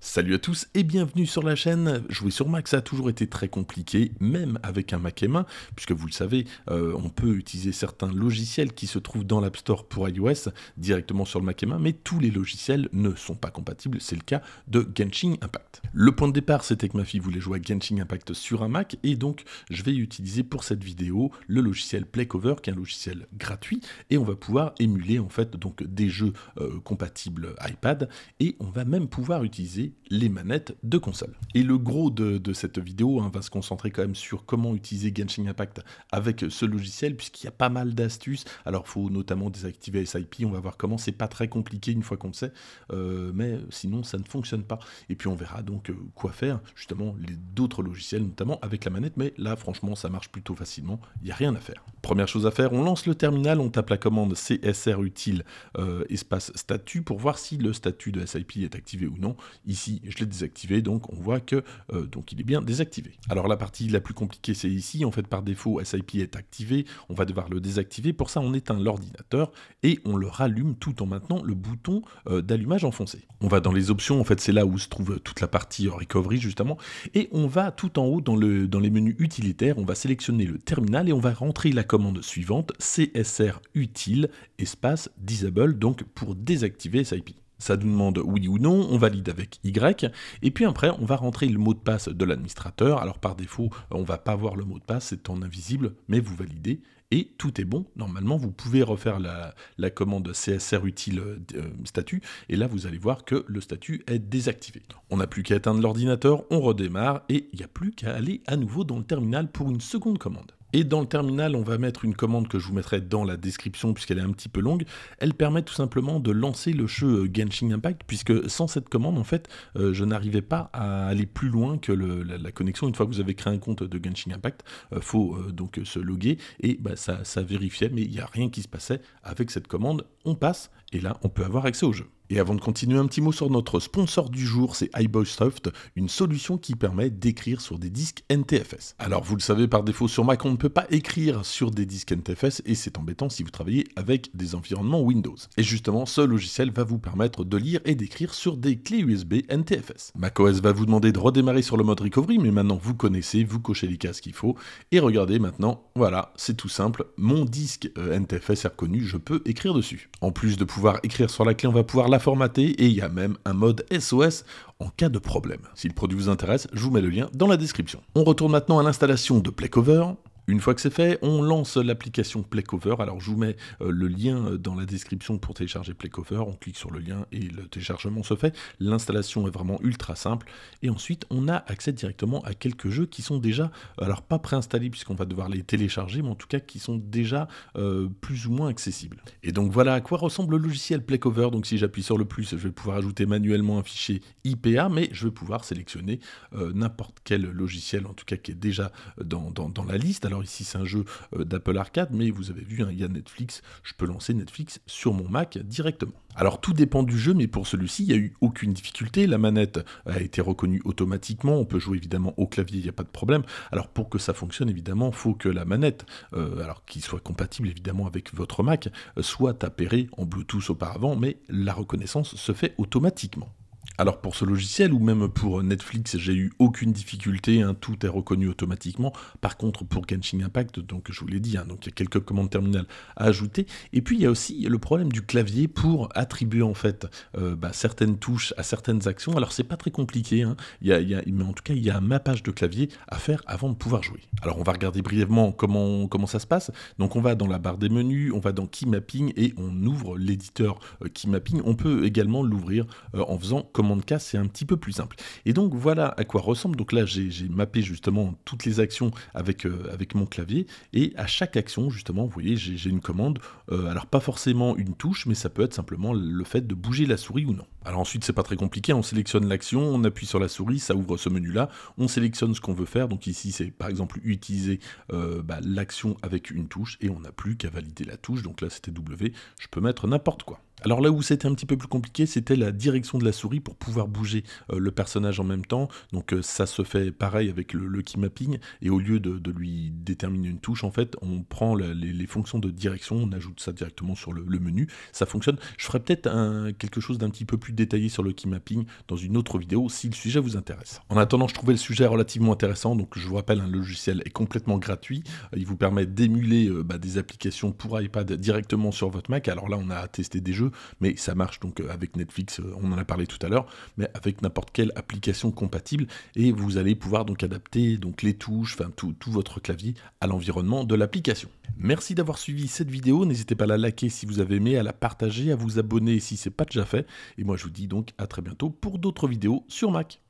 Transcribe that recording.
Salut à tous et bienvenue sur la chaîne. Jouer sur Mac, ça a toujours été très compliqué, même avec un Mac M1, puisque vous le savez, euh, on peut utiliser certains logiciels qui se trouvent dans l'App Store pour iOS directement sur le Mac m mais tous les logiciels ne sont pas compatibles. C'est le cas de Genshin Impact. Le point de départ, c'était que ma fille voulait jouer à Genshin Impact sur un Mac, et donc je vais utiliser pour cette vidéo le logiciel Playcover, qui est un logiciel gratuit, et on va pouvoir émuler en fait donc des jeux euh, compatibles iPad, et on va même pouvoir utiliser les manettes de console. Et le gros de, cette vidéo hein, va se concentrer quand même sur comment utiliser Genshin Impact avec ce logiciel, puisqu'il y a pas mal d'astuces. Alors, il faut notamment désactiver SIP, on va voir comment, c'est pas très compliqué une fois qu'on le sait, euh, mais sinon ça ne fonctionne pas. Et puis on verra donc euh, quoi faire, justement, les d'autres logiciels, notamment avec la manette, mais là, franchement, ça marche plutôt facilement, il n'y a rien à faire. Première chose à faire, on lance le terminal, on tape la commande CSR utile euh, espace statut pour voir si le statut de SIP est activé ou non ici, je l'ai désactivé, donc on voit que euh, donc il est bien désactivé. Alors la partie la plus compliquée, c'est ici. En fait, par défaut, SIP est activé. On va devoir le désactiver. Pour ça, on éteint l'ordinateur et on le rallume tout en maintenant le bouton euh, d'allumage enfoncé. On va dans les options. En fait, c'est là où se trouve toute la partie recovery, justement. Et on va tout en haut dans, le, dans les menus utilitaires. On va sélectionner le terminal et on va rentrer la commande suivante, CSR utile, espace disable, donc pour désactiver SIP. Ça nous demande oui ou non, on valide avec Y, et puis après on va rentrer le mot de passe de l'administrateur. Alors par défaut, on ne va pas voir le mot de passe, c'est en invisible, mais vous validez et tout est bon. Normalement, vous pouvez refaire la, commande CSR utile euh, statut, et là vous allez voir que le statut est désactivé. On n'a plus qu'à éteindre l'ordinateur, on redémarre, et il n'y a plus qu'à aller à nouveau dans le terminal pour une seconde commande. Et dans le terminal, on va mettre une commande que je vous mettrai dans la description puisqu'elle est un petit peu longue. Elle permet tout simplement de lancer le jeu euh, Genshin Impact puisque sans cette commande, en fait, euh, je n'arrivais pas à aller plus loin que la, connexion. Une fois que vous avez créé un compte de Genshin Impact, il euh, faut donc se loguer et bah, ça, ça vérifiait, mais il n'y a rien qui se passait. Avec cette commande, on passe et là, on peut avoir accès au jeu. Et avant de continuer, un petit mot sur notre sponsor du jour, c'est iBoySoft, une solution qui permet d'écrire sur des disques NTFS. Alors vous le savez par défaut sur Mac, on ne peut pas écrire sur des disques NTFS et c'est embêtant si vous travaillez avec des environnements Windows. Et justement, ce logiciel va vous permettre de lire et d'écrire sur des clés USB NTFS. macOS va vous demander de redémarrer sur le mode recovery, mais maintenant vous connaissez, vous cochez les cases qu'il faut. Et regardez maintenant, voilà, c'est tout simple, mon disque euh, NTFS est reconnu, je peux écrire dessus. En plus de pouvoir écrire sur la clé, on va pouvoir la formaté et il y a même un mode SOS en cas de problème. Si le produit vous intéresse, je vous mets le lien dans la description. On retourne maintenant à l'installation de Playcover. Une fois que c'est fait, on lance l'application Playcover. Alors je vous mets euh, le lien euh, dans la description pour télécharger Playcover. On clique sur le lien et le téléchargement se fait. L'installation est vraiment ultra simple. Et ensuite, on a accès directement à quelques jeux qui sont déjà, alors pas préinstallés puisqu'on va devoir les télécharger, mais en tout cas qui sont déjà euh, plus ou moins accessibles. Et donc voilà à quoi ressemble le logiciel Playcover. Donc si j'appuie sur le plus, je vais pouvoir ajouter manuellement un fichier IPA, mais je vais pouvoir sélectionner n'importe quel logiciel, en tout cas qui est déjà dans, dans la liste ici c'est un jeu euh, d'Apple Arcade, mais vous avez vu, hein, il y a Netflix, je peux lancer Netflix sur mon Mac directement. Alors tout dépend du jeu, mais pour celui-ci, il n'y a eu aucune difficulté. La manette a été reconnue automatiquement, on peut jouer évidemment au clavier, il n'y a pas de problème. Alors pour que ça fonctionne, évidemment, il faut que la manette, euh, alors qu'il soit compatible évidemment avec votre Mac, euh, soit appairée en Bluetooth auparavant, mais la reconnaissance se fait automatiquement. Alors pour ce logiciel ou même pour Netflix, j'ai eu aucune difficulté, hein, tout est reconnu automatiquement. Par contre pour Genshin Impact, donc je vous l'ai dit, hein, il y a quelques commandes terminales à ajouter. Et puis il y a aussi le problème du clavier pour attribuer en fait euh, bah, certaines touches à certaines actions. Alors c'est pas très compliqué, hein. mais en tout cas il y a un mappage de clavier à faire avant de pouvoir jouer. Alors on va regarder brièvement comment, comment ça se passe. Donc on va dans la barre des menus, on va dans Key Mapping et on ouvre l'éditeur euh, Key Mapping, On peut également l'ouvrir euh, en faisant comment c'est un petit peu plus simple. Et donc voilà à quoi ressemble. Donc là, j'ai mappé justement toutes les actions avec, euh, avec mon clavier. Et à chaque action, justement, vous voyez, j'ai une commande. Euh, alors pas forcément une touche, mais ça peut être simplement le fait de bouger la souris ou non. Alors ensuite, c'est pas très compliqué. On sélectionne l'action, on appuie sur la souris, ça ouvre ce menu-là. On sélectionne ce qu'on veut faire. Donc ici, c'est par exemple utiliser euh, bah, l'action avec une touche et on n'a plus qu'à valider la touche. Donc là, c'était W. Je peux mettre n'importe quoi. Alors là où c'était un petit peu plus compliqué, c'était la direction de la souris pour pouvoir bouger euh, le personnage en même temps. Donc euh, ça se fait pareil avec le, key mapping et au lieu de, lui déterminer une touche, en fait, on prend les, fonctions de direction, on ajoute ça directement sur le, menu. Ça fonctionne. Je ferai peut-être quelque chose d'un petit peu plus détaillé sur le key mapping dans une autre vidéo si le sujet vous intéresse. En attendant, je trouvais le sujet relativement intéressant. Donc je vous rappelle, un logiciel est complètement gratuit. Il vous permet d'émuler euh, bah, des applications pour iPad directement sur votre Mac. Alors là, on a testé des jeux mais ça marche donc euh, avec Netflix, euh, on en a parlé tout à l'heure, mais avec n'importe quelle application compatible, et vous allez pouvoir donc adapter donc les touches, enfin tout, votre clavier à l'environnement de l'application. Merci d'avoir suivi cette vidéo, n'hésitez pas à la liker si vous avez aimé, à la partager, à vous abonner si ce n'est pas déjà fait, et moi je vous dis donc à très bientôt pour d'autres vidéos sur Mac.